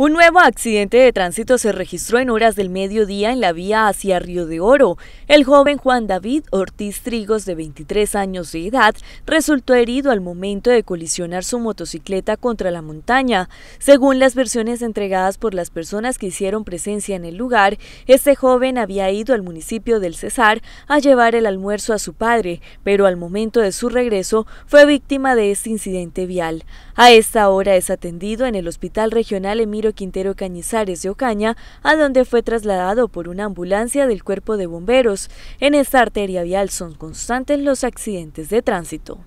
Un nuevo accidente de tránsito se registró en horas del mediodía en la vía hacia Río de Oro. El joven Juan David Ortiz Trigos, de 23 años de edad, resultó herido al momento de colisionar su motocicleta contra la montaña. Según las versiones entregadas por las personas que hicieron presencia en el lugar, este joven había ido al municipio del Cesar a llevar el almuerzo a su padre, pero al momento de su regreso fue víctima de este incidente vial. A esta hora es atendido en el Hospital Regional Emiro Quintero Cañizares de Ocaña, a donde fue trasladado por una ambulancia del cuerpo de bomberos. En esta arteria vial son constantes los accidentes de tránsito.